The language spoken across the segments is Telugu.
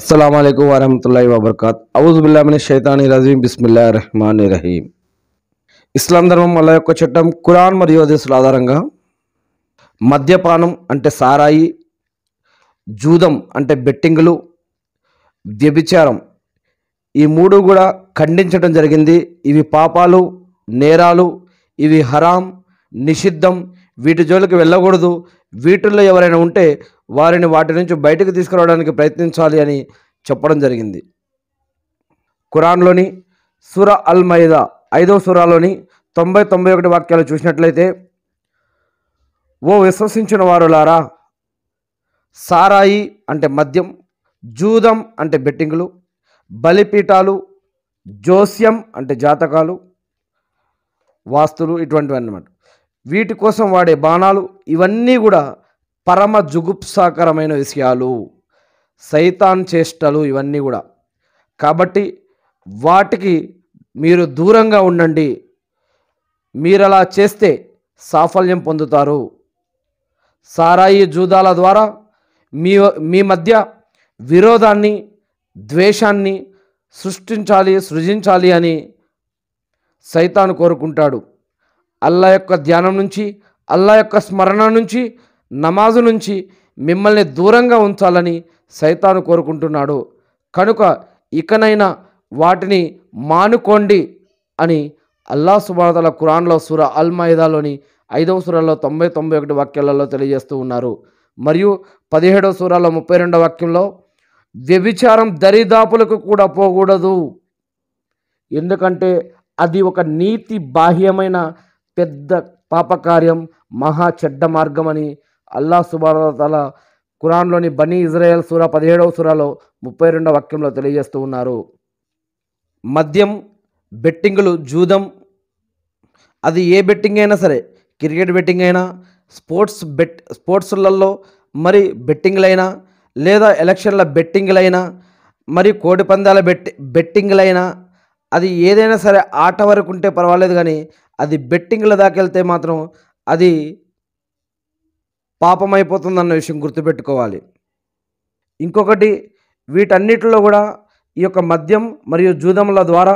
అస్సలం వరహతుల్లా వబర్కాత్ అవుజుబుల్లామిని షైతాని రజీం బిస్మిల్లా రహమాన్ రహీం ఇస్లాం ధర్మం వల్ల యొక్క చట్టం కురాన్ మరియు అదేశుల ఆధారంగా మద్యపానం అంటే సారాయి జూదం అంటే బెట్టింగులు వ్యభిచారం ఈ మూడు కూడా ఖండించడం జరిగింది ఇవి పాపాలు నేరాలు ఇవి హరాం నిషిద్ధం వీటి జోలికి వెళ్ళకూడదు వీటిల్లో ఎవరైనా ఉంటే వారిని వాటి నుంచి బయటకు తీసుకురావడానికి ప్రయత్నించాలి అని చెప్పడం జరిగింది ఖురాన్లోని సుర అల్ మైదా ఐదవ సురాలోని తొంభై తొంభై ఒకటి వాక్యాలు చూసినట్లయితే ఓ విశ్వసించిన వారులారా సారాయి అంటే మద్యం జూదం అంటే బెట్టింగులు బలిపీఠాలు జోస్యం అంటే జాతకాలు వాస్తులు ఇటువంటివి అన్నమాట వీటి కోసం వాడే బాణాలు ఇవన్నీ కూడా పరమ జుగుప్సాకరమైన విషయాలు సైతాన్ చేష్టలు ఇవన్నీ కూడా కాబట్టి వాటికి మీరు దూరంగా ఉండండి మీరు అలా చేస్తే సాఫల్యం పొందుతారు సారాయి జూదాల ద్వారా మీ మీ మధ్య విరోధాన్ని ద్వేషాన్ని సృష్టించాలి సృజించాలి అని సైతాను కోరుకుంటాడు అల్లా యొక్క ధ్యానం నుంచి అల్లా యొక్క స్మరణ నుంచి నమాజు నుంచి మిమ్మల్ని దూరంగా ఉంచాలని సైతాను కోరుకుంటున్నాడు కనుక ఇకనైనా వాటిని మానుకోండి అని అల్లా సుబాదల ఖురాన్లో సుర అల్ మైదాలోని ఐదవ సురాల్లో తొంభై తొంభై ఒకటి వాక్యాలలో తెలియజేస్తూ ఉన్నారు మరియు పదిహేడవ సూరాలో ముప్పై రెండవ వాక్యంలో వ్యభిచారం దరిదాపులకు కూడా పోకూడదు ఎందుకంటే అది ఒక నీతి బాహ్యమైన పెద్ద పాపకార్యం మహా చెడ్డ మార్గం అని అల్లా సుబాల ఖురాన్లోని బనీ ఇజ్రాయెల్ సూరా పదిహేడవ సూరాలో ముప్పై రెండవ వాక్యంలో తెలియజేస్తూ ఉన్నారు మద్యం బెట్టింగులు జూదం అది ఏ బెట్టింగ్ అయినా సరే క్రికెట్ బెట్టింగ్ అయినా స్పోర్ట్స్ బెట్ స్పోర్ట్స్లలో మరి బెట్టింగ్లైనా లేదా ఎలక్షన్ల బెట్టింగ్లైనా మరి కోటి పందాల బెట్టి బెట్టింగ్లైనా అది ఏదైనా సరే ఆట వరకు ఉంటే పర్వాలేదు కానీ అది బెట్టింగ్ల దాకెళ్తే మాత్రం అది పాపమైపోతుందన్న విషయం గుర్తుపెట్టుకోవాలి ఇంకొకటి వీటన్నిటిలో కూడా ఈ యొక్క మద్యం మరియు జూదముల ద్వారా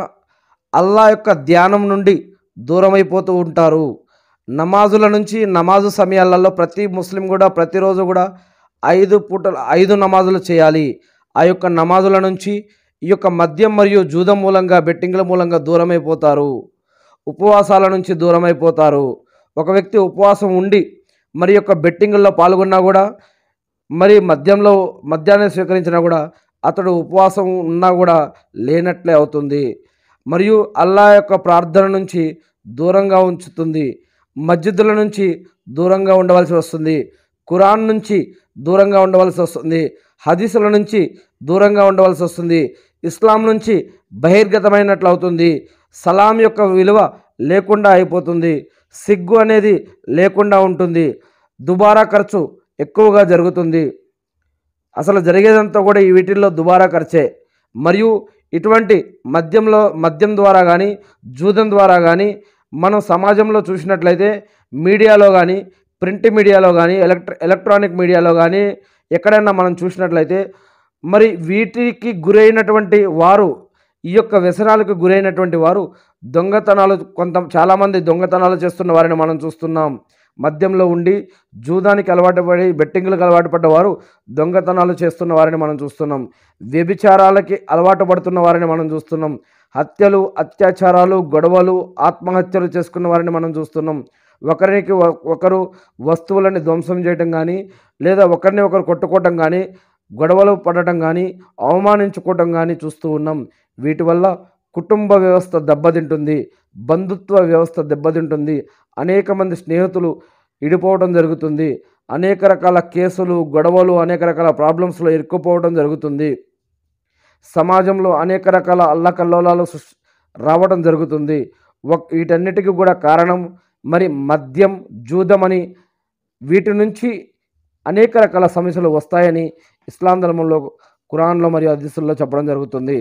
అల్లా యొక్క ధ్యానం నుండి దూరమైపోతూ ఉంటారు నమాజుల నుంచి నమాజు సమయాలలో ప్రతి ముస్లిం కూడా ప్రతిరోజు కూడా ఐదు పూటలు ఐదు నమాజులు చేయాలి ఆ యొక్క నమాజుల నుంచి ఈ యొక్క మద్యం మరియు జూదం మూలంగా బెట్టింగ్ల మూలంగా దూరమైపోతారు ఉపవాసాల నుంచి దూరమైపోతారు ఒక వ్యక్తి ఉపవాసం ఉండి మరి యొక్క బెట్టింగుల్లో పాల్గొన్నా కూడా మరి మద్యంలో మద్యాన్ని స్వీకరించినా కూడా అతడు ఉపవాసం ఉన్నా కూడా లేనట్లే అవుతుంది మరియు అల్లా యొక్క ప్రార్థన నుంచి దూరంగా ఉంచుతుంది మస్జిద్ల నుంచి దూరంగా ఉండవలసి వస్తుంది ఖురాన్ నుంచి దూరంగా ఉండవలసి వస్తుంది హదీసుల నుంచి దూరంగా ఉండవలసి వస్తుంది ఇస్లాం నుంచి బహిర్గతమైనట్లు అవుతుంది సలాం యొక్క విలువ లేకుండా అయిపోతుంది సిగ్గు అనేది లేకుండా ఉంటుంది దుబారా ఖర్చు ఎక్కువగా జరుగుతుంది అసలు జరిగేదంతా కూడా ఈ వీటిల్లో దుబారా ఖర్చే మరియు ఇటువంటి మద్యంలో మద్యం ద్వారా కానీ జూదం ద్వారా కానీ మనం సమాజంలో చూసినట్లయితే మీడియాలో కానీ ప్రింట్ మీడియాలో కానీ ఎలక్ట్రానిక్ మీడియాలో కానీ ఎక్కడైనా మనం చూసినట్లయితే మరి వీటికి గురైనటువంటి వారు ఈ యొక్క వ్యసనాలకు గురైనటువంటి వారు దొంగతనాలు కొంత చాలామంది దొంగతనాలు చేస్తున్న వారిని మనం చూస్తున్నాం మద్యంలో ఉండి జూదానికి అలవాటు పడి బెట్టింగ్లకు అలవాటు పడ్డవారు దొంగతనాలు చేస్తున్న వారిని మనం చూస్తున్నాం వ్యభిచారాలకి అలవాటు పడుతున్న వారిని మనం చూస్తున్నాం హత్యలు అత్యాచారాలు గొడవలు ఆత్మహత్యలు చేసుకున్న వారిని మనం చూస్తున్నాం ఒకరికి ఒకరు వస్తువులని ధ్వంసం చేయడం కానీ లేదా ఒకరిని ఒకరు కొట్టుకోవటం కానీ గొడవలు పడటం కానీ అవమానించుకోవటం కానీ చూస్తూ ఉన్నాం వీటి వల్ల కుటుంబ వ్యవస్థ దెబ్బతింటుంది బంధుత్వ వ్యవస్థ దెబ్బతింటుంది అనేక మంది స్నేహితులు ఇడిపోవడం జరుగుతుంది అనేక రకాల కేసులు గొడవలు అనేక రకాల ప్రాబ్లమ్స్లో ఇరుక్కుపోవడం జరుగుతుంది సమాజంలో అనేక రకాల అల్లకల్లోలాలు రావడం జరుగుతుంది వీటన్నిటికీ కూడా కారణం మరి మద్యం జూదమని వీటి నుంచి అనేక రకాల సమస్యలు వస్తాయని ఇస్లాం ధర్మంలో కురాన్లో మరియు అధిస్సుల్లో చెప్పడం జరుగుతుంది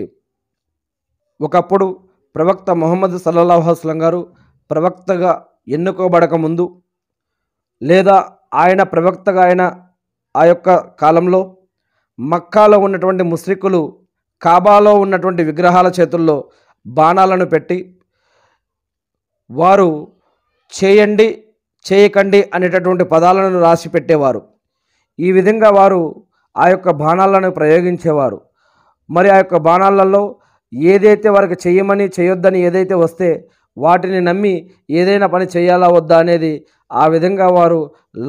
ఒకప్పుడు ప్రవక్త మొహమ్మద్ సల్లహాహస్లం గారు ప్రవక్తగా ఎన్నుకోబడక ముందు లేదా ఆయన ప్రవక్తగా ఆయన ఆ యొక్క కాలంలో మక్కాలో ఉన్నటువంటి ముస్లికులు కాబాలో ఉన్నటువంటి విగ్రహాల చేతుల్లో బాణాలను పెట్టి వారు చేయండి చేయకండి అనేటటువంటి పదాలను రాసి పెట్టేవారు ఈ విధంగా వారు ఆ యొక్క బాణాలను ప్రయోగించేవారు మరి ఆ యొక్క బాణాలలో ఏదైతే వారికి చేయమని చేయొద్దని ఏదైతే వస్తే వాటిని నమ్మి ఏదైనా పని చేయాలా వద్దా అనేది ఆ విధంగా వారు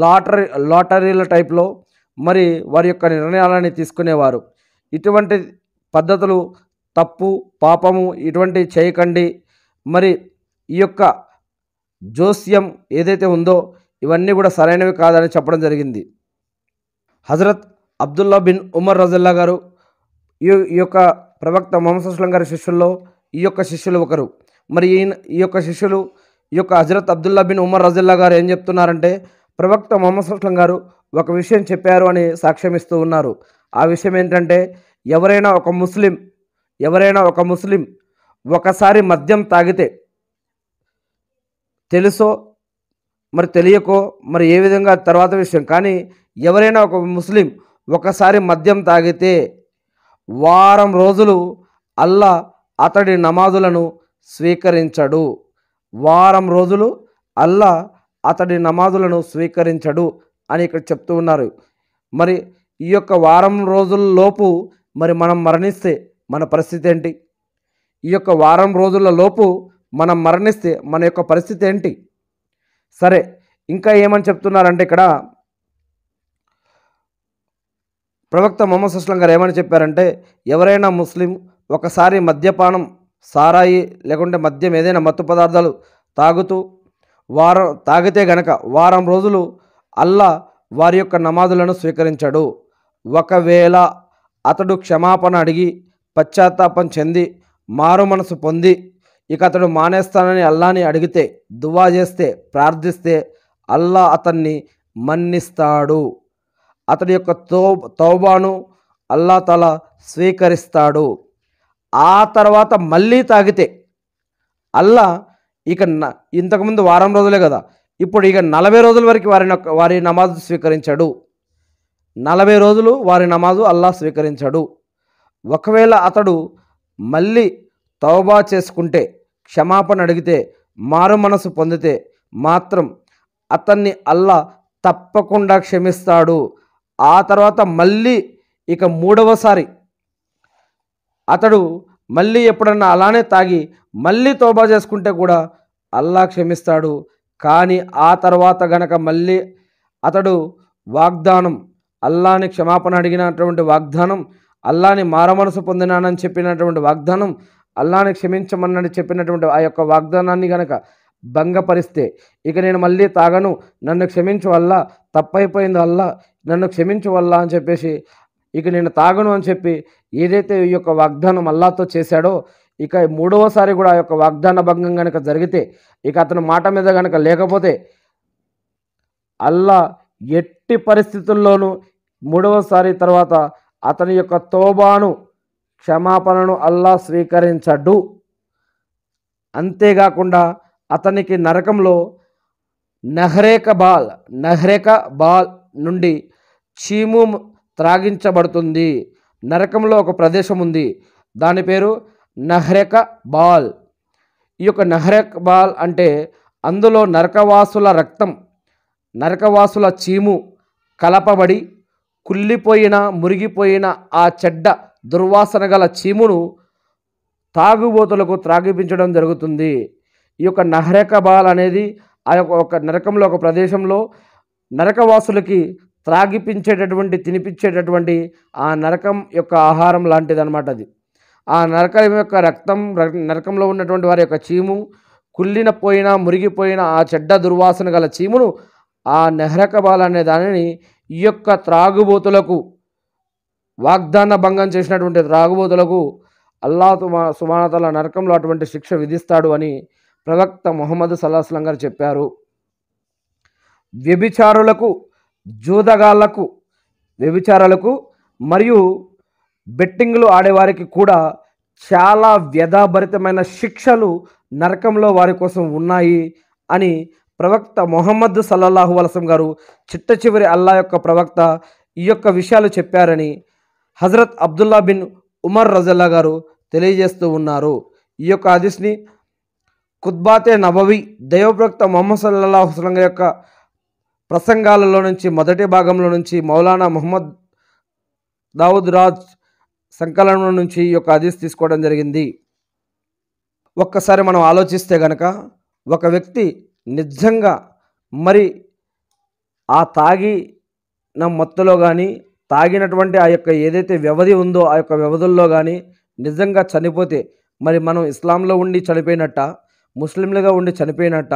లాటరీ లాటరీల టైప్లో మరి వారి యొక్క నిర్ణయాలని తీసుకునేవారు ఇటువంటి పద్ధతులు తప్పు పాపము ఇటువంటి చేయకండి మరి ఈ యొక్క జోస్యం ఏదైతే ఉందో ఇవన్నీ కూడా సరైనవి కాదని చెప్పడం జరిగింది హజరత్ అబ్దుల్లా బిన్ ఉమర్ రజల్లా గారు ఈ యొక్క ప్రవక్త మొహమ్మద్ గారి శిష్యుల్లో ఈ యొక్క శిష్యులు ఒకరు మరి ఈయన ఈ యొక్క శిష్యులు ఈ యొక్క హజరత్ అబ్దుల్లా బిన్ ఉమర్ రజుల్లా గారు ఏం చెప్తున్నారంటే ప్రవక్త మొహమ్మద్ గారు ఒక విషయం చెప్పారు అని సాక్ష్యం ఇస్తూ ఉన్నారు ఆ విషయం ఏంటంటే ఎవరైనా ఒక ముస్లిం ఎవరైనా ఒక ముస్లిం ఒకసారి మద్యం తాగితే తెలుసో మరి తెలియకో మరి ఏ విధంగా తర్వాత విషయం కానీ ఎవరైనా ఒక ముస్లిం ఒకసారి మద్యం తాగితే వారం రోజులు అల్లా అతడి నమాజులను స్వీకరించడు వారం రోజులు అల్లా అతడి నమాజులను స్వీకరించడు అని ఇక్కడ చెప్తూ ఉన్నారు మరి ఈ యొక్క వారం రోజుల్లోపు మరి మనం మరణిస్తే మన పరిస్థితి ఏంటి ఈ యొక్క వారం రోజుల లోపు మనం మరణిస్తే మన యొక్క పరిస్థితి ఏంటి సరే ఇంకా ఏమని చెప్తున్నారంటే ఇక్కడ ప్రవక్త మొహమ్మద్ సుస్లం గారు ఏమని చెప్పారంటే ఎవరైనా ముస్లిం ఒకసారి మద్యపానం సారాయి లేకుంటే మద్యం ఏదైనా మత్తు పదార్థాలు తాగుతూ వారం తాగితే గనక వారం రోజులు అల్లా వారి యొక్క నమాజులను స్వీకరించాడు ఒకవేళ అతడు క్షమాపణ అడిగి పశ్చాత్తాపం చెంది మారు మనసు పొంది ఇక అతడు మానేస్తానని అల్లాని అడిగితే దువా చేస్తే ప్రార్థిస్తే అల్లా అతన్ని మన్నిస్తాడు అతని యొక్క తో తౌబాను అల్లా తల స్వీకరిస్తాడు ఆ తర్వాత మళ్ళీ తాగితే అల్లా ఇక ఇంతకుముందు వారం రోజులే కదా ఇప్పుడు ఇక నలభై రోజుల వరకు వారి వారి నమాజు స్వీకరించాడు నలభై రోజులు వారి నమాజు అల్లా స్వీకరించాడు ఒకవేళ అతడు మళ్ళీ తౌబా చేసుకుంటే క్షమాపణ అడిగితే మారు మనసు పొందితే మాత్రం అతన్ని అల్లా తప్పకుండా క్షమిస్తాడు ఆ తర్వాత మళ్ళీ ఇక మూడవసారి అతడు మళ్ళీ ఎప్పుడన్నా అలానే తాగి మళ్ళీ తోబా చేసుకుంటే కూడా అల్లా క్షమిస్తాడు కానీ ఆ తర్వాత గనక మళ్ళీ అతడు వాగ్దానం అల్లాని క్షమాపణ అడిగినటువంటి వాగ్దానం అల్లాని మారమనసు పొందినానని చెప్పినటువంటి వాగ్దానం అల్లాని క్షమించమన్నని చెప్పినటువంటి ఆ యొక్క వాగ్దానాన్ని గనక భంగపరిస్తే ఇక నేను మళ్ళీ తాగను నన్ను క్షమించు వల్ల తప్పైపోయింది వల్ల నన్ను క్షమించు వల్ల అని చెప్పేసి ఇక నేను తాగను అని చెప్పి ఏదైతే ఈ యొక్క వాగ్దానం అల్లాతో చేశాడో ఇక మూడవసారి కూడా ఆ యొక్క వాగ్దాన భంగం కనుక జరిగితే ఇక అతను మాట మీద కనుక లేకపోతే అల్లా ఎట్టి పరిస్థితుల్లోనూ మూడవసారి తర్వాత అతని యొక్క తోబాను క్షమాపణను అల్లా స్వీకరించడు అంతేకాకుండా అతనికి నరకంలో నహరేక బాల్ నహరేక బాల్ నుండి చీము త్రాగించబడుతుంది నరకంలో ఒక ప్రదేశం ఉంది దాని పేరు నహరేక బాల్ ఈ యొక్క నహరేక బాల్ అంటే అందులో నరకవాసుల రక్తం నరకవాసుల చీము కలపబడి కుళ్ళిపోయిన మురిగిపోయిన ఆ చెడ్డ దుర్వాసన గల చీమును తాగుబోతులకు త్రాగిపించడం జరుగుతుంది ఈ యొక్క నహరక బాల్ అనేది ఆ యొక్క ఒక నరకంలో ఒక ప్రదేశంలో నరకవాసులకి త్రాగిపించేటటువంటి తినిపించేటటువంటి ఆ నరకం యొక్క ఆహారం అనమాట అది ఆ నరకం యొక్క రక్తం నరకంలో ఉన్నటువంటి వారి యొక్క చీము కుళ్ళిన పోయిన మురిగిపోయిన ఆ చెడ్డ దుర్వాసన గల చీమును ఆ బాల్ అనే దానిని ఈ యొక్క త్రాగుబోతులకు వాగ్దాన భంగం చేసినటువంటి త్రాగుబోతులకు అల్లా సుమా సుమానతల నరకంలో అటువంటి శిక్ష విధిస్తాడు అని ప్రవక్త మొహమ్మద్ సల్లాహస్లం గారు చెప్పారు వ్యభిచారులకు జూదగాళ్లకు వ్యభిచారులకు మరియు బెట్టింగ్లు ఆడేవారికి కూడా చాలా వ్యధాభరితమైన శిక్షలు నరకంలో వారి కోసం ఉన్నాయి అని ప్రవక్త మొహమ్మద్ సల్లల్లాహు వలసం గారు చిట్ట చివరి అల్లా యొక్క ప్రవక్త ఈ యొక్క విషయాలు చెప్పారని హజరత్ అబ్దుల్లా బిన్ ఉమర్ రజల్లా గారు తెలియజేస్తూ ఉన్నారు ఈ యొక్క హదీస్ని కుద్బాతే నబవి దైవప్రక్త మొహమ్మద్ సల్లాహ్ హుస్లంగ యొక్క ప్రసంగాలలో నుంచి మొదటి భాగంలో నుంచి మౌలానా మొహమ్మద్ దావుద్ రాజ్ సంకలనం నుంచి ఈ యొక్క అదీస్ తీసుకోవడం జరిగింది ఒక్కసారి మనం ఆలోచిస్తే గనక ఒక వ్యక్తి నిజంగా మరి ఆ తాగి నా మత్తులో కానీ తాగినటువంటి ఆ యొక్క ఏదైతే వ్యవధి ఉందో ఆ యొక్క వ్యవధుల్లో కానీ నిజంగా చనిపోతే మరి మనం ఇస్లాంలో ఉండి చనిపోయినట్టా ముస్లింలుగా ఉండి చనిపోయినట్ట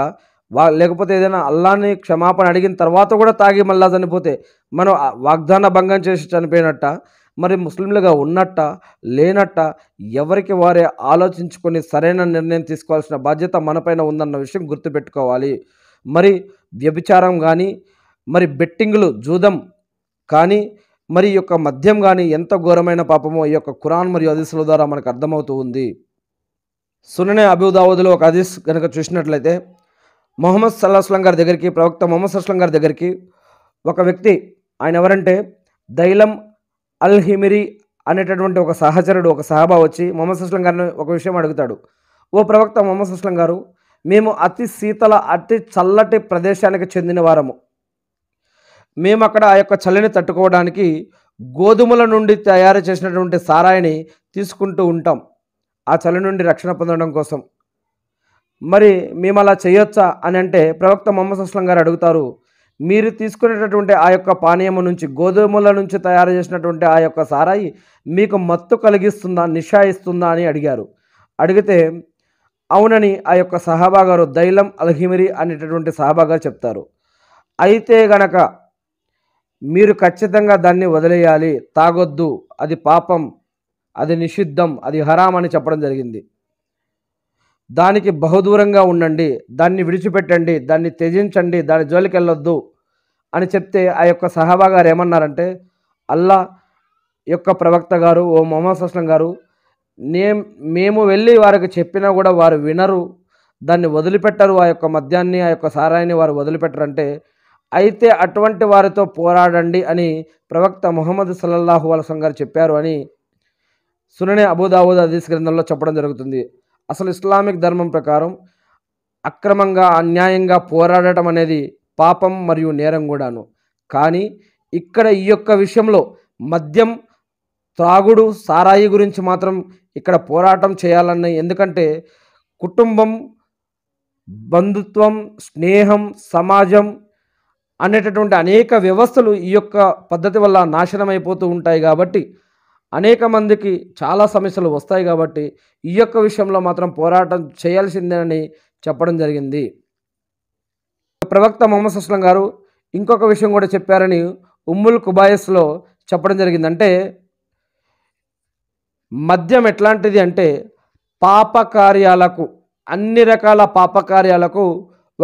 వా లేకపోతే ఏదైనా అల్లాన్ని క్షమాపణ అడిగిన తర్వాత కూడా తాగి మళ్ళా చనిపోతే మనం వాగ్దాన భంగం చేసి చనిపోయినట్ట మరి ముస్లింలుగా ఉన్నట్ట లేనట్ట ఎవరికి వారే ఆలోచించుకొని సరైన నిర్ణయం తీసుకోవాల్సిన బాధ్యత మనపైన ఉందన్న విషయం గుర్తుపెట్టుకోవాలి మరి వ్యభిచారం కానీ మరి బెట్టింగులు జూదం కానీ మరి యొక్క మద్యం కానీ ఎంత ఘోరమైన పాపమో ఈ యొక్క ఖురాన్ మరియు అదిసుల ద్వారా మనకు అర్థమవుతూ ఉంది సుననే అబూదావుద్లో ఒక హదీస్ కనుక చూసినట్లయితే మొహమ్మద్ సల్లాహస్లం గారి దగ్గరికి ప్రవక్త మొహమ్మద్ సల్లాహం గారి దగ్గరికి ఒక వ్యక్తి ఆయన ఎవరంటే దైలం అల్ హిమిరి అనేటటువంటి ఒక సహచరుడు ఒక సహాబా వచ్చి మొహమ్మద్ సస్లం గారిని ఒక విషయం అడుగుతాడు ఓ ప్రవక్త మొహమ్మద్ సస్లం గారు మేము అతి శీతల అతి చల్లటి ప్రదేశానికి చెందిన వారము మేము అక్కడ ఆ యొక్క చలిని తట్టుకోవడానికి గోధుమల నుండి తయారు చేసినటువంటి సారాయిని తీసుకుంటూ ఉంటాం ఆ చలి నుండి రక్షణ పొందడం కోసం మరి మేము అలా చేయొచ్చా అని అంటే ప్రవక్త మొహమ్మద్ అస్లం గారు అడుగుతారు మీరు తీసుకునేటటువంటి ఆ యొక్క పానీయము నుంచి గోధుమల నుంచి తయారు చేసినటువంటి ఆ యొక్క సారాయి మీకు మత్తు కలిగిస్తుందా నిషాయిస్తుందా అని అడిగారు అడిగితే అవునని ఆ యొక్క సహాబాగారు దైలం అల్హిమిరి అనేటటువంటి సహాబాగారు చెప్తారు అయితే గనక మీరు ఖచ్చితంగా దాన్ని వదిలేయాలి తాగొద్దు అది పాపం అది నిషిద్ధం అది హరాం అని చెప్పడం జరిగింది దానికి బహుదూరంగా ఉండండి దాన్ని విడిచిపెట్టండి దాన్ని త్యజించండి దాని జోలికి వెళ్ళొద్దు అని చెప్తే ఆ యొక్క సహాబా గారు ఏమన్నారంటే అల్లా యొక్క ప్రవక్త గారు ఓ మొహమ్మద్ అస్లం గారు నే మేము వెళ్ళి వారికి చెప్పినా కూడా వారు వినరు దాన్ని వదిలిపెట్టరు ఆ యొక్క మద్యాన్ని ఆ యొక్క సారాయిని వారు వదిలిపెట్టరంటే అయితే అటువంటి వారితో పోరాడండి అని ప్రవక్త మొహమ్మద్ సల్లల్లాహు అలసం గారు చెప్పారు అని సుననే అబూదావుద్ అదీస్ గ్రంథంలో చెప్పడం జరుగుతుంది అసలు ఇస్లామిక్ ధర్మం ప్రకారం అక్రమంగా అన్యాయంగా పోరాడటం అనేది పాపం మరియు నేరం కూడాను కానీ ఇక్కడ ఈ యొక్క విషయంలో మద్యం త్రాగుడు సారాయి గురించి మాత్రం ఇక్కడ పోరాటం చేయాలన్న ఎందుకంటే కుటుంబం బంధుత్వం స్నేహం సమాజం అనేటటువంటి అనేక వ్యవస్థలు ఈ యొక్క పద్ధతి వల్ల నాశనం అయిపోతూ ఉంటాయి కాబట్టి అనేక మందికి చాలా సమస్యలు వస్తాయి కాబట్టి ఈ యొక్క విషయంలో మాత్రం పోరాటం చేయాల్సిందేనని చెప్పడం జరిగింది ప్రవక్త మొహమ్మద్ సుస్లం గారు ఇంకొక విషయం కూడా చెప్పారని ఉమ్ముల్ కుబాయస్లో చెప్పడం జరిగింది అంటే మద్యం ఎట్లాంటిది అంటే పాపకార్యాలకు అన్ని రకాల పాపకార్యాలకు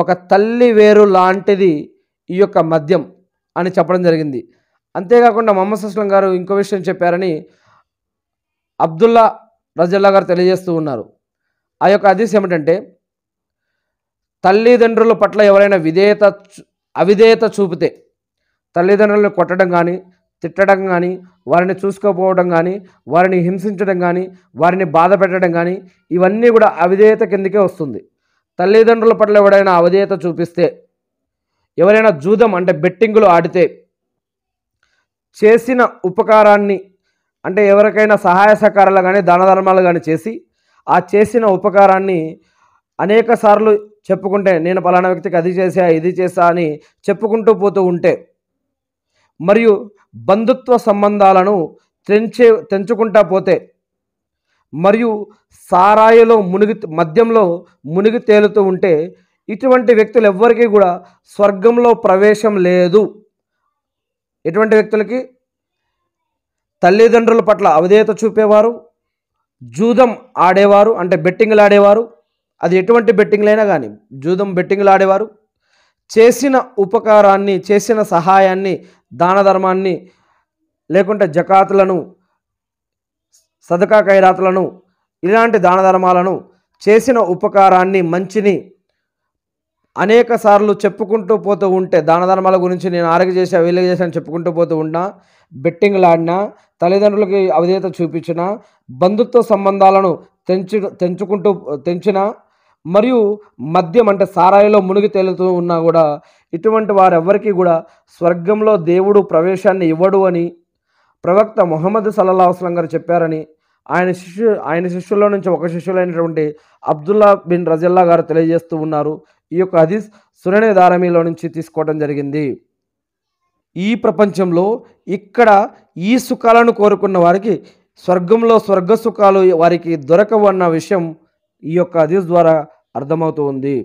ఒక తల్లి వేరు లాంటిది ఈ యొక్క మద్యం అని చెప్పడం జరిగింది అంతేకాకుండా మొహమ్మద్ అస్లం గారు ఇంకో విషయం చెప్పారని అబ్దుల్లా రజల్లా గారు తెలియజేస్తూ ఉన్నారు ఆ యొక్క అదీస్ ఏమిటంటే తల్లిదండ్రుల పట్ల ఎవరైనా విధేయత అవిధేయత చూపితే తల్లిదండ్రులను కొట్టడం కానీ తిట్టడం కానీ వారిని చూసుకోపోవడం కానీ వారిని హింసించడం కానీ వారిని బాధ పెట్టడం కానీ ఇవన్నీ కూడా అవిధేయత కిందకే వస్తుంది తల్లిదండ్రుల పట్ల ఎవరైనా అవిధేయత చూపిస్తే ఎవరైనా జూదం అంటే బెట్టింగులు ఆడితే చేసిన ఉపకారాన్ని అంటే ఎవరికైనా సహాయ సహకారాలు కానీ ధర్మాలు కానీ చేసి ఆ చేసిన ఉపకారాన్ని అనేక సార్లు చెప్పుకుంటే నేను పలానా వ్యక్తికి అది చేసా ఇది చేసా అని చెప్పుకుంటూ పోతూ ఉంటే మరియు బంధుత్వ సంబంధాలను తెంచే తెంచుకుంటా పోతే మరియు సారాయిలో మునిగి మద్యంలో మునిగి తేలుతూ ఉంటే ఇటువంటి వ్యక్తులు ఎవ్వరికీ కూడా స్వర్గంలో ప్రవేశం లేదు ఎటువంటి వ్యక్తులకి తల్లిదండ్రుల పట్ల అవధేయత చూపేవారు జూదం ఆడేవారు అంటే బెట్టింగ్లు ఆడేవారు అది ఎటువంటి బెట్టింగ్లైనా కానీ జూదం బెట్టింగ్లు ఆడేవారు చేసిన ఉపకారాన్ని చేసిన సహాయాన్ని దాన ధర్మాన్ని లేకుంటే జకాతులను సదకా ఖైరాతులను ఇలాంటి దాన ధర్మాలను చేసిన ఉపకారాన్ని మంచిని అనేక సార్లు చెప్పుకుంటూ పోతూ ఉంటే దాన ధర్మాల గురించి నేను చేసి చేసా వీళ్ళకి చేశాను చెప్పుకుంటూ పోతూ ఉన్నా బెట్టింగ్లు తల్లిదండ్రులకి అవిధేత చూపించిన బంధుత్వ సంబంధాలను తెంచు తెంచుకుంటూ తెంచిన మరియు మద్యం అంటే సారాయిలో మునిగి తేలుతూ ఉన్నా కూడా ఇటువంటి వారెవ్వరికీ కూడా స్వర్గంలో దేవుడు ప్రవేశాన్ని ఇవ్వడు అని ప్రవక్త మొహమ్మద్ సల్లా అస్లం గారు చెప్పారని ఆయన శిష్యు ఆయన శిష్యుల్లో నుంచి ఒక శిష్యులైనటువంటి అబ్దుల్లా బిన్ రజల్లా గారు తెలియజేస్తూ ఉన్నారు ఈ యొక్క హదీస్ సుననే దారమీలో నుంచి తీసుకోవడం జరిగింది ఈ ప్రపంచంలో ఇక్కడ ఈ సుఖాలను కోరుకున్న వారికి స్వర్గంలో స్వర్గ సుఖాలు వారికి దొరకవు అన్న విషయం ఈ యొక్క హదీస్ ద్వారా అర్థమవుతూ ఉంది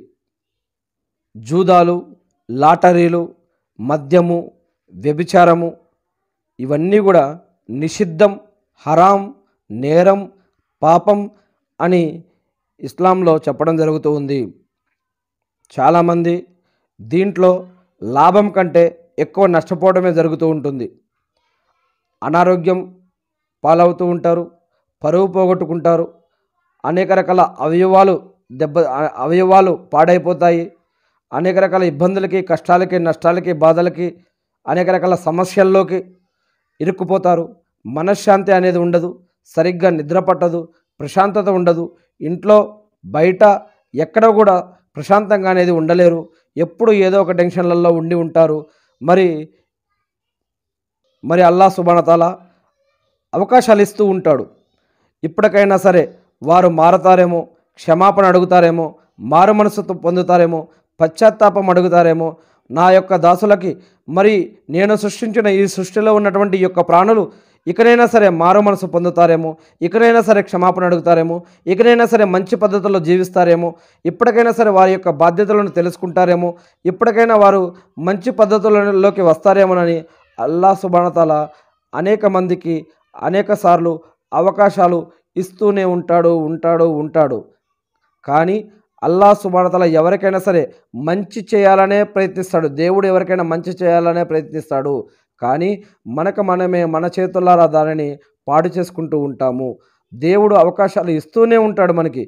జూదాలు లాటరీలు మద్యము వ్యభిచారము ఇవన్నీ కూడా నిషిద్ధం హరాం నేరం పాపం అని ఇస్లాంలో చెప్పడం జరుగుతూ ఉంది చాలామంది దీంట్లో లాభం కంటే ఎక్కువ నష్టపోవడమే జరుగుతూ ఉంటుంది అనారోగ్యం పాలవుతూ ఉంటారు పరువు పోగొట్టుకుంటారు అనేక రకాల అవయవాలు దెబ్బ అవయవాలు పాడైపోతాయి అనేక రకాల ఇబ్బందులకి కష్టాలకి నష్టాలకి బాధలకి అనేక రకాల సమస్యల్లోకి ఇరుక్కుపోతారు మనశ్శాంతి అనేది ఉండదు సరిగ్గా నిద్ర పట్టదు ప్రశాంతత ఉండదు ఇంట్లో బయట ఎక్కడ కూడా ప్రశాంతంగా అనేది ఉండలేరు ఎప్పుడు ఏదో ఒక టెన్షన్లలో ఉండి ఉంటారు మరి మరి అల్లా సుబానతాల అవకాశాలు ఇస్తూ ఉంటాడు ఇప్పటికైనా సరే వారు మారతారేమో క్షమాపణ అడుగుతారేమో మారు మనసుతో పొందుతారేమో పశ్చాత్తాపం అడుగుతారేమో నా యొక్క దాసులకి మరి నేను సృష్టించిన ఈ సృష్టిలో ఉన్నటువంటి యొక్క ప్రాణులు ఇకనైనా సరే మారు మనసు పొందుతారేమో ఇకనైనా సరే క్షమాపణ అడుగుతారేమో ఇకనైనా సరే మంచి పద్ధతుల్లో జీవిస్తారేమో ఇప్పటికైనా సరే వారి యొక్క బాధ్యతలను తెలుసుకుంటారేమో ఇప్పటికైనా వారు మంచి పద్ధతులలోకి వస్తారేమోనని అల్లా సుబానతల అనేక మందికి అనేక సార్లు అవకాశాలు ఇస్తూనే ఉంటాడు ఉంటాడు ఉంటాడు కానీ అల్లా సుబానతల ఎవరికైనా సరే మంచి చేయాలనే ప్రయత్నిస్తాడు దేవుడు ఎవరికైనా మంచి చేయాలనే ప్రయత్నిస్తాడు కానీ మనకు మనమే మన చేతులారా దానిని పాడు చేసుకుంటూ ఉంటాము దేవుడు అవకాశాలు ఇస్తూనే ఉంటాడు మనకి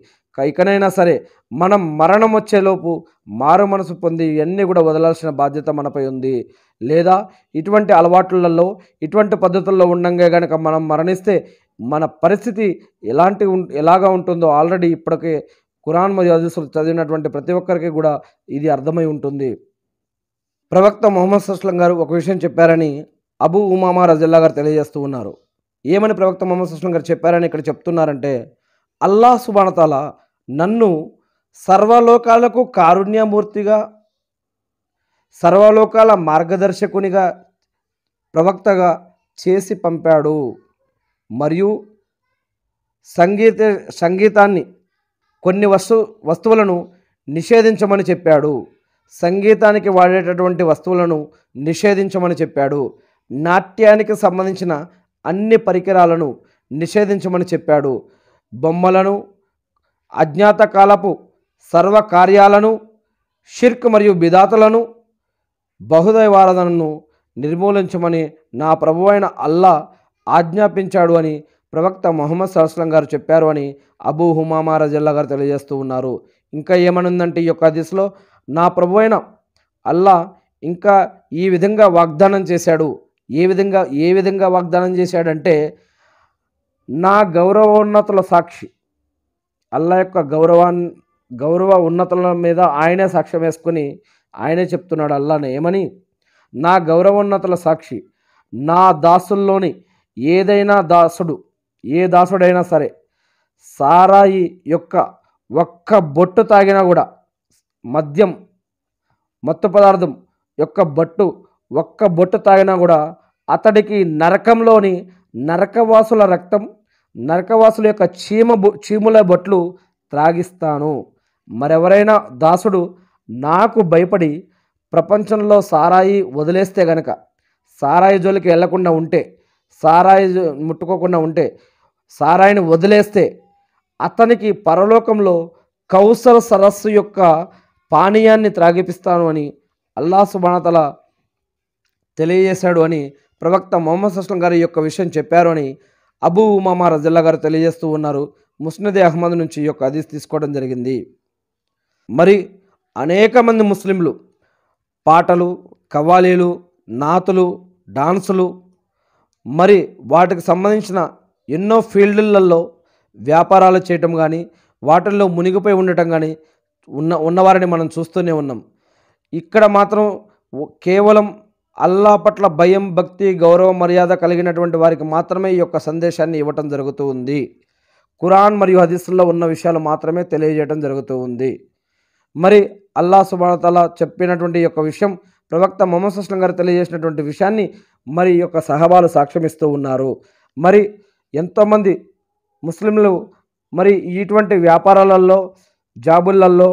ఇకనైనా సరే మనం మరణం వచ్చేలోపు మారు మనసు పొంది ఇవన్నీ కూడా వదలాల్సిన బాధ్యత మనపై ఉంది లేదా ఇటువంటి అలవాట్లలో ఇటువంటి పద్ధతుల్లో ఉండంగా కనుక మనం మరణిస్తే మన పరిస్థితి ఎలాంటి ఎలాగా ఉంటుందో ఆల్రెడీ ఇప్పటికే కురాన్ మరియు అజీసులు చదివినటువంటి ప్రతి ఒక్కరికి కూడా ఇది అర్థమై ఉంటుంది ప్రవక్త మొహమ్మద్ సుస్లం గారు ఒక విషయం చెప్పారని అబు ఉమామా రజల్లా గారు తెలియజేస్తూ ఉన్నారు ఏమని ప్రవక్త మొహమ్మద్ సుస్లం గారు చెప్పారని ఇక్కడ చెప్తున్నారంటే అల్లా సుబానతాల నన్ను సర్వలోకాలకు కారుణ్యమూర్తిగా సర్వలోకాల మార్గదర్శకునిగా ప్రవక్తగా చేసి పంపాడు మరియు సంగీత సంగీతాన్ని కొన్ని వస్తు వస్తువులను నిషేధించమని చెప్పాడు సంగీతానికి వాడేటటువంటి వస్తువులను నిషేధించమని చెప్పాడు నాట్యానికి సంబంధించిన అన్ని పరికరాలను నిషేధించమని చెప్పాడు బొమ్మలను అజ్ఞాత కాలపు సర్వకార్యాలను షిర్క్ మరియు బిదాతలను బహుదైవారాధనను నిర్మూలించమని నా ప్రభువైన అల్లా ఆజ్ఞాపించాడు అని ప్రవక్త మొహమ్మద్ సరస్లం గారు చెప్పారు అని అబూ హుమామారా జిల్లా గారు తెలియజేస్తూ ఉన్నారు ఇంకా ఏమనుందంటే ఈ యొక్క దిశలో నా ప్రభు అయిన అల్లా ఇంకా ఈ విధంగా వాగ్దానం చేశాడు ఏ విధంగా ఏ విధంగా వాగ్దానం చేశాడంటే నా గౌరవోన్నతుల సాక్షి అల్లా యొక్క గౌరవాన్ని గౌరవ ఉన్నతుల మీద ఆయనే సాక్ష్యం వేసుకొని ఆయనే చెప్తున్నాడు అల్లానే ఏమని నా గౌరవోన్నతుల సాక్షి నా దాసుల్లోని ఏదైనా దాసుడు ఏ దాసుడైనా సరే సారాయి యొక్క ఒక్క బొట్టు తాగినా కూడా మద్యం మత్తు పదార్థం యొక్క బొట్టు ఒక్క బొట్టు తాగినా కూడా అతడికి నరకంలోని నరకవాసుల రక్తం నరకవాసుల యొక్క చీమ చీముల బొట్లు త్రాగిస్తాను మరెవరైనా దాసుడు నాకు భయపడి ప్రపంచంలో సారాయి వదిలేస్తే గనక సారాయి జోలికి వెళ్లకుండా ఉంటే సారాయి ముట్టుకోకుండా ఉంటే సారాయిని వదిలేస్తే అతనికి పరలోకంలో కౌసల సరస్సు యొక్క పానీయాన్ని త్రాగిపిస్తాను అని అల్లా సుబానతల తెలియజేశాడు అని ప్రవక్త మొహమ్మద్ అస్లం గారి యొక్క విషయం చెప్పారు అని అబూ ఉమామా రజల్లా గారు తెలియజేస్తూ ఉన్నారు ముస్నది అహ్మద్ నుంచి ఈ యొక్క అదీస్ తీసుకోవడం జరిగింది మరి అనేక మంది ముస్లింలు పాటలు కవ్వాలీలు నాతులు డాన్సులు మరి వాటికి సంబంధించిన ఎన్నో ఫీల్డులలో వ్యాపారాలు చేయటం కానీ వాటిల్లో మునిగిపోయి ఉండటం కానీ ఉన్న ఉన్నవారిని మనం చూస్తూనే ఉన్నాం ఇక్కడ మాత్రం కేవలం అల్లా పట్ల భయం భక్తి గౌరవ మర్యాద కలిగినటువంటి వారికి మాత్రమే ఈ యొక్క సందేశాన్ని ఇవ్వటం జరుగుతూ ఉంది కురాన్ మరియు హదీసుల్లో ఉన్న విషయాలు మాత్రమే తెలియజేయడం జరుగుతూ ఉంది మరి అల్లా సుబాతల చెప్పినటువంటి యొక్క విషయం ప్రవక్త మొహమ్మద్ సుస్లం గారు తెలియజేసినటువంటి విషయాన్ని మరి యొక్క సహబాలు సాక్ష్యమిస్తూ ఉన్నారు మరి ఎంతోమంది ముస్లింలు మరి ఇటువంటి వ్యాపారాలలో జాబులల్లో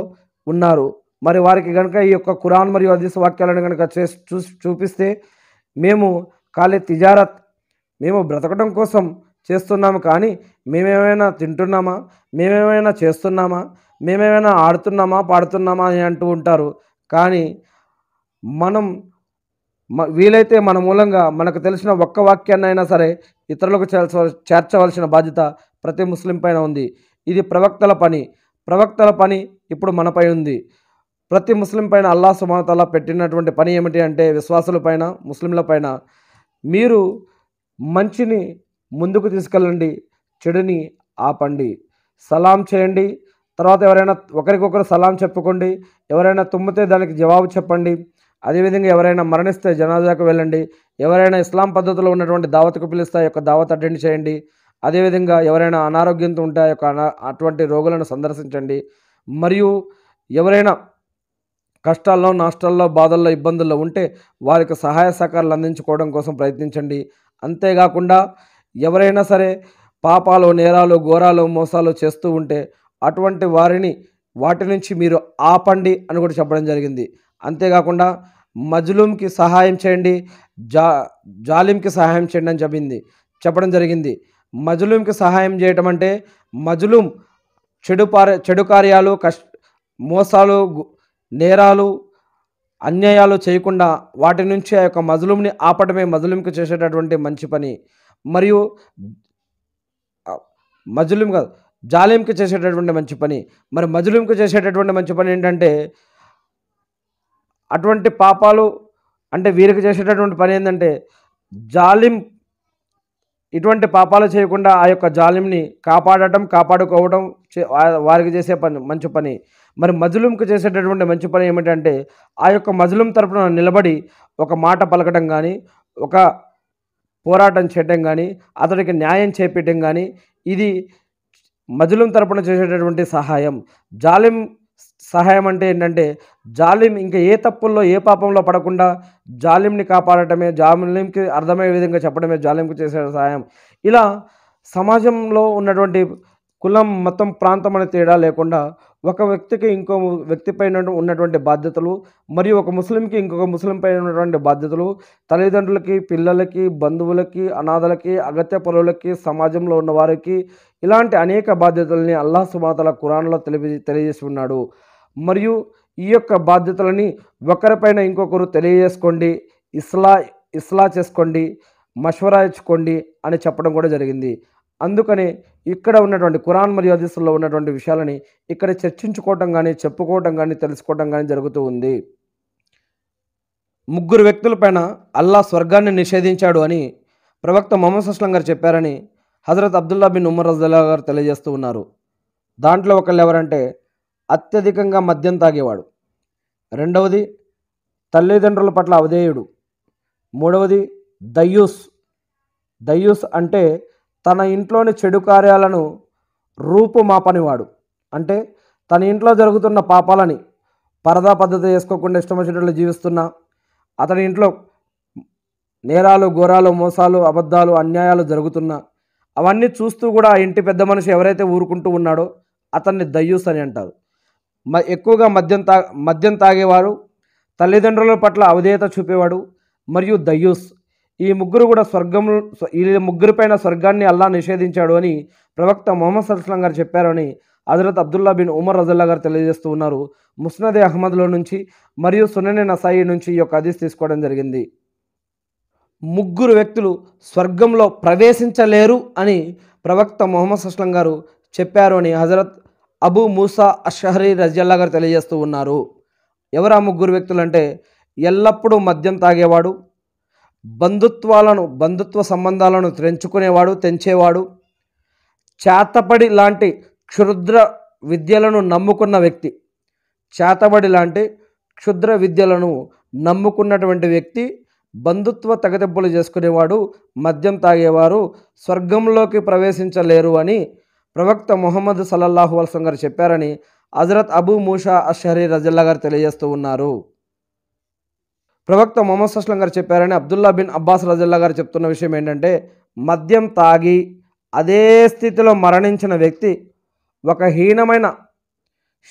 ఉన్నారు మరి వారికి కనుక ఈ యొక్క కురాన్ మరియు అదీస్ వాక్యాలను కనుక చేసి చూ చూపిస్తే మేము కాలే తిజారత్ మేము బ్రతకడం కోసం చేస్తున్నాము కానీ మేమేమైనా తింటున్నామా మేమేమైనా చేస్తున్నామా మేమేమైనా ఆడుతున్నామా పాడుతున్నామా అని అంటూ ఉంటారు కానీ మనం వీలైతే మన మూలంగా మనకు తెలిసిన ఒక్క వాక్యాన్ని అయినా సరే ఇతరులకు చేర్చవలసిన బాధ్యత ప్రతి ముస్లిం పైన ఉంది ఇది ప్రవక్తల పని ప్రవక్తల పని ఇప్పుడు మనపై ఉంది ప్రతి ముస్లిం పైన అల్లా సుమాతల్లా పెట్టినటువంటి పని ఏమిటి అంటే విశ్వాసుల పైన ముస్లింల పైన మీరు మంచిని ముందుకు తీసుకెళ్ళండి చెడుని ఆపండి సలాం చేయండి తర్వాత ఎవరైనా ఒకరికొకరు సలాం చెప్పుకోండి ఎవరైనా తుమ్మితే దానికి జవాబు చెప్పండి అదేవిధంగా ఎవరైనా మరణిస్తే జనాజాకు వెళ్ళండి ఎవరైనా ఇస్లాం పద్ధతిలో ఉన్నటువంటి దావత్కు పిలుస్తే యొక్క దావత్ అటెండ్ చేయండి అదేవిధంగా ఎవరైనా అనారోగ్యంతో ఉంటే యొక్క అటువంటి రోగులను సందర్శించండి మరియు ఎవరైనా కష్టాల్లో నష్టాల్లో బాధల్లో ఇబ్బందుల్లో ఉంటే వారికి సహాయ సహకారాలు అందించుకోవడం కోసం ప్రయత్నించండి అంతేకాకుండా ఎవరైనా సరే పాపాలు నేరాలు ఘోరాలు మోసాలు చేస్తూ ఉంటే అటువంటి వారిని వాటి నుంచి మీరు ఆపండి అని కూడా చెప్పడం జరిగింది అంతేకాకుండా మజ్లూమ్కి సహాయం చేయండి జా జాలింకి సహాయం చేయండి అని చెప్పింది చెప్పడం జరిగింది మజులుంకి సహాయం చేయటం అంటే మజులుం చెడు పార చెడు కార్యాలు కష్ మోసాలు నేరాలు అన్యాయాలు చేయకుండా వాటి నుంచి ఆ యొక్క మజలుంని ఆపటమే మజలుంకి చేసేటటువంటి మంచి పని మరియు మజలుం కాదు జాలింకి చేసేటటువంటి మంచి పని మరి మజలుంకి చేసేటటువంటి మంచి పని ఏంటంటే అటువంటి పాపాలు అంటే వీరికి చేసేటటువంటి పని ఏంటంటే జాలిం ఇటువంటి పాపాలు చేయకుండా ఆ యొక్క జాలింని కాపాడటం కాపాడుకోవడం వారికి చేసే పని మంచి పని మరి మజులుంకు చేసేటటువంటి మంచి పని ఏమిటంటే ఆ యొక్క మజులుం తరపున నిలబడి ఒక మాట పలకడం కానీ ఒక పోరాటం చేయడం కానీ అతడికి న్యాయం చేపించడం కానీ ఇది మజులుం తరపున చేసేటటువంటి సహాయం జాలిం సహాయం అంటే ఏంటంటే జాలిం ఇంకా ఏ తప్పుల్లో ఏ పాపంలో పడకుండా జాలింని కాపాడటమే జాలింకి అర్థమయ్యే విధంగా చెప్పడమే జాలింకి చేసే సహాయం ఇలా సమాజంలో ఉన్నటువంటి కులం మతం ప్రాంతం అనే తేడా లేకుండా ఒక వ్యక్తికి ఇంకో వ్యక్తిపై ఉన్నటువంటి బాధ్యతలు మరియు ఒక ముస్లింకి ఇంకొక ముస్లింపై ఉన్నటువంటి బాధ్యతలు తల్లిదండ్రులకి పిల్లలకి బంధువులకి అనాథలకి అగత్య పరులకి సమాజంలో ఉన్నవారికి ఇలాంటి అనేక బాధ్యతల్ని అల్లాహ్ సుమాతల కురాన్లో తెలియ తెలియజేసి ఉన్నాడు మరియు ఈ యొక్క బాధ్యతలని ఒకరిపైన ఇంకొకరు తెలియజేసుకోండి ఇస్లా ఇస్లా చేసుకోండి మష్వరాయించుకోండి అని చెప్పడం కూడా జరిగింది అందుకనే ఇక్కడ ఉన్నటువంటి కురాన్ మరియు హదీసుల్లో ఉన్నటువంటి విషయాలని ఇక్కడ చర్చించుకోవటం కానీ చెప్పుకోవటం కానీ తెలుసుకోవటం కానీ జరుగుతూ ఉంది ముగ్గురు వ్యక్తులపైన అల్లా స్వర్గాన్ని నిషేధించాడు అని ప్రవక్త మొహమ్మద్ సుస్లం గారు చెప్పారని హజరత్ అబ్దుల్లా బిన్ ఉమర్ రజల్లా గారు తెలియజేస్తూ ఉన్నారు దాంట్లో ఒకళ్ళు ఎవరంటే అత్యధికంగా మద్యం తాగేవాడు రెండవది తల్లిదండ్రుల పట్ల అవధేయుడు మూడవది దయ్యూస్ దయ్యూస్ అంటే తన ఇంట్లోని చెడు కార్యాలను రూపుమాపనివాడు అంటే తన ఇంట్లో జరుగుతున్న పాపాలని పరదా పద్ధతి చేసుకోకుండా ఇష్టం వచ్చినట్లు జీవిస్తున్న అతని ఇంట్లో నేరాలు ఘోరాలు మోసాలు అబద్ధాలు అన్యాయాలు జరుగుతున్న అవన్నీ చూస్తూ కూడా ఆ ఇంటి పెద్ద మనిషి ఎవరైతే ఊరుకుంటూ ఉన్నాడో అతన్ని దయ్యూస్ అని అంటారు ఎక్కువగా మద్యం తా మద్యం తాగేవారు తల్లిదండ్రుల పట్ల అవధేయత చూపేవాడు మరియు దయ్యూస్ ఈ ముగ్గురు కూడా స్వర్గం ఈ ముగ్గురిపైన స్వర్గాన్ని అల్లా నిషేధించాడు అని ప్రవక్త మొహమ్మద్ సల్స్లాం గారు చెప్పారని హజరత్ అబ్దుల్లా బిన్ ఉమర్ రజల్లా గారు తెలియజేస్తూ ఉన్నారు ముస్నదే అహ్మద్లో నుంచి మరియు సునని నసాయి నుంచి ఈ యొక్క అదీస్ తీసుకోవడం జరిగింది ముగ్గురు వ్యక్తులు స్వర్గంలో ప్రవేశించలేరు అని ప్రవక్త మొహమ్మద్ సస్లం గారు చెప్పారు అని హజరత్ అబు మూసా అషహరీ రజల్లా గారు తెలియజేస్తూ ఉన్నారు ఎవరు ఆ ముగ్గురు వ్యక్తులు అంటే ఎల్లప్పుడూ మద్యం తాగేవాడు బంధుత్వాలను బంధుత్వ సంబంధాలను తెంచుకునేవాడు తెంచేవాడు చేతపడి లాంటి క్షుద్ర విద్యలను నమ్ముకున్న వ్యక్తి చేతబడి లాంటి క్షుద్ర విద్యలను నమ్ముకున్నటువంటి వ్యక్తి బంధుత్వ తెగదెబ్బలు చేసుకునేవాడు మద్యం తాగేవారు స్వర్గంలోకి ప్రవేశించలేరు అని ప్రవక్త మొహమ్మద్ సల్లల్లాహు అల్సం గారు చెప్పారని హజరత్ అబూ మూషా అషహరి రజల్లా గారు తెలియజేస్తూ ఉన్నారు ప్రవక్త మొహమ్మద్ సస్లం గారు చెప్పారని అబ్దుల్లా బిన్ అబ్బాస్ రజల్లా గారు చెప్తున్న విషయం ఏంటంటే మద్యం తాగి అదే స్థితిలో మరణించిన వ్యక్తి ఒక హీనమైన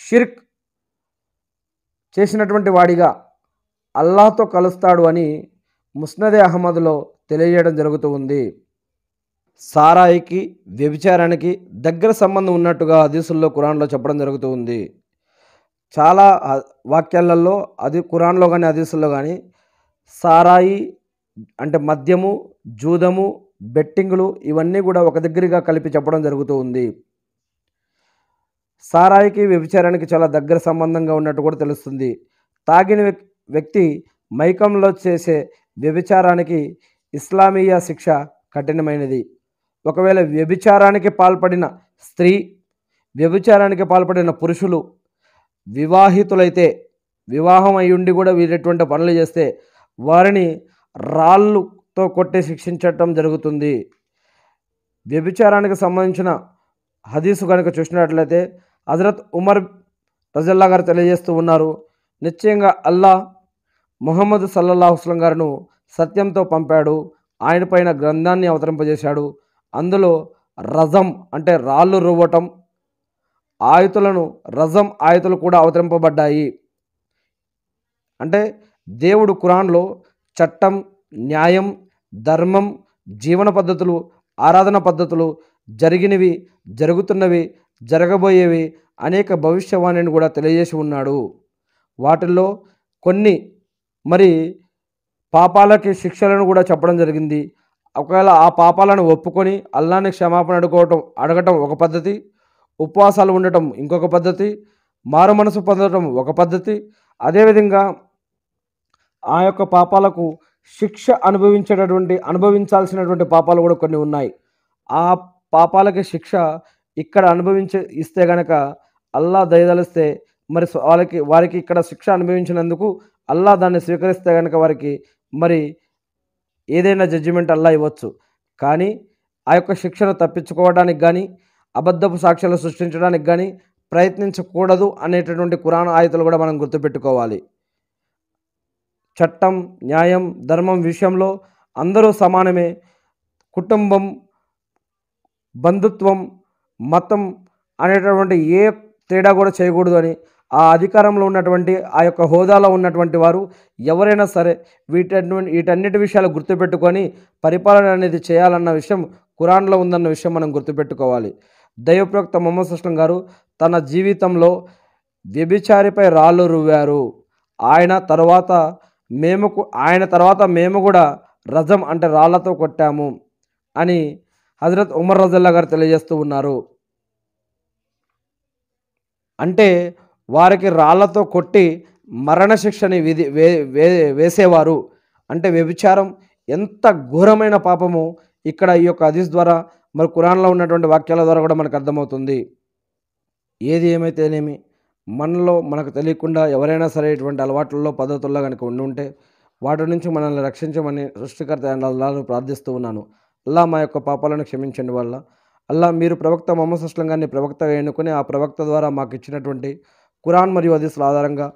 షిర్క్ చేసినటువంటి వాడిగా అల్లాహతో కలుస్తాడు అని ముస్నదే అహ్మద్లో తెలియజేయడం జరుగుతూ ఉంది సారాయికి వ్యభిచారానికి దగ్గర సంబంధం ఉన్నట్టుగా హదీసుల్లో కురాన్లో చెప్పడం జరుగుతూ ఉంది చాలా వాక్యాలలో అది కురాన్లో కానీ హదీసుల్లో కానీ సారాయి అంటే మద్యము జూదము బెట్టింగులు ఇవన్నీ కూడా ఒక దగ్గరగా కలిపి చెప్పడం జరుగుతూ ఉంది సారాయికి వ్యభిచారానికి చాలా దగ్గర సంబంధంగా ఉన్నట్టు కూడా తెలుస్తుంది తాగిన వ్యక్తి మైకంలో చేసే వ్యభిచారానికి ఇస్లామీయ శిక్ష కఠినమైనది ఒకవేళ వ్యభిచారానికి పాల్పడిన స్త్రీ వ్యభిచారానికి పాల్పడిన పురుషులు వివాహితులైతే వివాహం అయ్యుండి కూడా వీరటువంటి పనులు చేస్తే వారిని రాళ్ళుతో కొట్టి శిక్షించటం జరుగుతుంది వ్యభిచారానికి సంబంధించిన హదీసు కనుక చూసినట్లయితే హజరత్ ఉమర్ రజల్లా గారు తెలియజేస్తూ ఉన్నారు నిశ్చయంగా అల్లా మొహమ్మద్ సల్లల్లాహుస్లం గారును సత్యంతో పంపాడు ఆయనపైన గ్రంథాన్ని అవతరింపజేశాడు అందులో రజం అంటే రాళ్ళు రువ్వటం ఆయుతులను రజం ఆయుతులు కూడా అవతరింపబడ్డాయి అంటే దేవుడు కురాన్లో చట్టం న్యాయం ధర్మం జీవన పద్ధతులు ఆరాధన పద్ధతులు జరిగినవి జరుగుతున్నవి జరగబోయేవి అనేక భవిష్యవాణిని కూడా తెలియజేసి ఉన్నాడు వాటిల్లో కొన్ని మరి పాపాలకి శిక్షలను కూడా చెప్పడం జరిగింది ఒకవేళ ఆ పాపాలను ఒప్పుకొని అల్లాని క్షమాపణ అడుకోవటం అడగటం ఒక పద్ధతి ఉపవాసాలు ఉండటం ఇంకొక పద్ధతి మారు మనసు పొందడం ఒక పద్ధతి అదేవిధంగా ఆ యొక్క పాపాలకు శిక్ష అనుభవించేటటువంటి అనుభవించాల్సినటువంటి పాపాలు కూడా కొన్ని ఉన్నాయి ఆ పాపాలకి శిక్ష ఇక్కడ అనుభవించే ఇస్తే గనక అల్లా దయదలిస్తే మరి వాళ్ళకి వారికి ఇక్కడ శిక్ష అనుభవించినందుకు అల్లా దాన్ని స్వీకరిస్తే కనుక వారికి మరి ఏదైనా జడ్జిమెంట్ అలా ఇవ్వచ్చు కానీ ఆ యొక్క శిక్షను తప్పించుకోవడానికి కానీ అబద్ధపు సాక్ష్యాలు సృష్టించడానికి కానీ ప్రయత్నించకూడదు అనేటటువంటి కురాణ ఆయుధలు కూడా మనం గుర్తుపెట్టుకోవాలి చట్టం న్యాయం ధర్మం విషయంలో అందరూ సమానమే కుటుంబం బంధుత్వం మతం అనేటటువంటి ఏ తేడా కూడా చేయకూడదు అని ఆ అధికారంలో ఉన్నటువంటి ఆ యొక్క హోదాలో ఉన్నటువంటి వారు ఎవరైనా సరే వీటన్ని వీటన్నిటి విషయాలు గుర్తుపెట్టుకొని పరిపాలన అనేది చేయాలన్న విషయం కురాన్లో ఉందన్న విషయం మనం గుర్తుపెట్టుకోవాలి దైవప్రవక్త మొహమ్మద్ సుస్లం గారు తన జీవితంలో వ్యభిచారిపై రాళ్ళు రువ్వారు ఆయన తర్వాత మేము ఆయన తర్వాత మేము కూడా రజం అంటే రాళ్లతో కొట్టాము అని హజరత్ ఉమర్ రజల్లా గారు తెలియజేస్తూ ఉన్నారు అంటే వారికి రాళ్లతో కొట్టి మరణశిక్షని విధి వే వేసేవారు అంటే వ్యభిచారం ఎంత ఘోరమైన పాపము ఇక్కడ ఈ యొక్క హదీస్ ద్వారా మరి కురాన్లో ఉన్నటువంటి వాక్యాల ద్వారా కూడా మనకు అర్థమవుతుంది ఏది ఏమైతేనేమి మనలో మనకు తెలియకుండా ఎవరైనా సరే ఇటువంటి అలవాట్లలో పద్ధతుల్లో కనుక ఉండి ఉంటే వాటి నుంచి మనల్ని రక్షించమని సృష్టికర్త అల్లాను ప్రార్థిస్తూ ఉన్నాను అల్లా మా యొక్క పాపాలను క్షమించండి వల్ల అల్లా మీరు ప్రవక్త మమ్మ సృష్టిలంగాన్ని గారిని ప్రవక్తగా ఎన్నుకుని ఆ ప్రవక్త ద్వారా మాకు ఇచ్చినటువంటి కురాన్ మరియు హదీసుల ఆధారంగా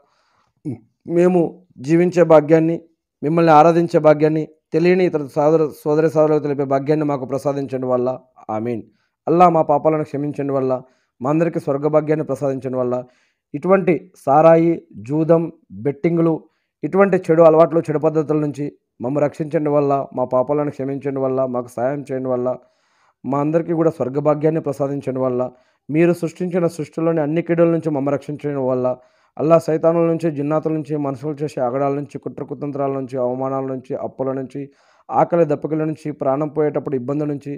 మేము జీవించే భాగ్యాన్ని మిమ్మల్ని ఆరాధించే భాగ్యాన్ని తెలియని ఇతర సోదర సోదరి సోదరులకు తెలిపే భాగ్యాన్ని మాకు ప్రసాదించండి వల్ల మీన్ అల్లా మా పాపాలను క్షమించండి వల్ల మా అందరికీ స్వర్గభాగ్యాన్ని ప్రసాదించడం వల్ల ఇటువంటి సారాయి జూదం బెట్టింగులు ఇటువంటి చెడు అలవాట్లు చెడు పద్ధతుల నుంచి మమ్మ రక్షించండి వల్ల మా పాపాలను క్షమించండి వల్ల మాకు సాయం చేయండి వల్ల మా అందరికీ కూడా స్వర్గభాగ్యాన్ని ప్రసాదించండి వల్ల మీరు సృష్టించిన సృష్టిలోని అన్ని కీడుల నుంచి మమ్మ రక్షించడం వల్ల అల్లా సైతానుల నుంచి జిన్నాతుల నుంచి మనుషులు చేసే అగడాల నుంచి కుట్ర కుతంత్రాల నుంచి అవమానాల నుంచి అప్పుల నుంచి ఆకలి దప్పకిల నుంచి ప్రాణం పోయేటప్పుడు ఇబ్బంది నుంచి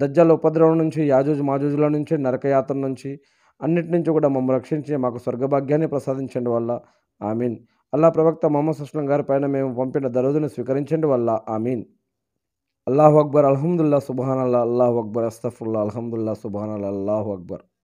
దజ్జాల ఉపద్రవం నుంచి యాజూజ్ మాజూజుల నుంచి నరకయాత్ర నుంచి అన్నిటి నుంచి కూడా మమ్మల్ని రక్షించి మాకు స్వర్గభాగ్యాన్ని ప్రసాదించండి వల్ల ఆమీన్ అల్లా ప్రవక్త మొహమ్మద్ సుస్లం గారి పైన మేము పంపిన దరోజును స్వీకరించండి వల్ల ఆమీన్ అల్లాహు అక్బర్ అల్హమ్దుల్లా సుబాన్ అల్లా అల్లాహు అక్బర్ అస్తఫుల్లా అల్హమ్దుల్లా సుబాన్ అల్లా అల్లాహు అక్బర్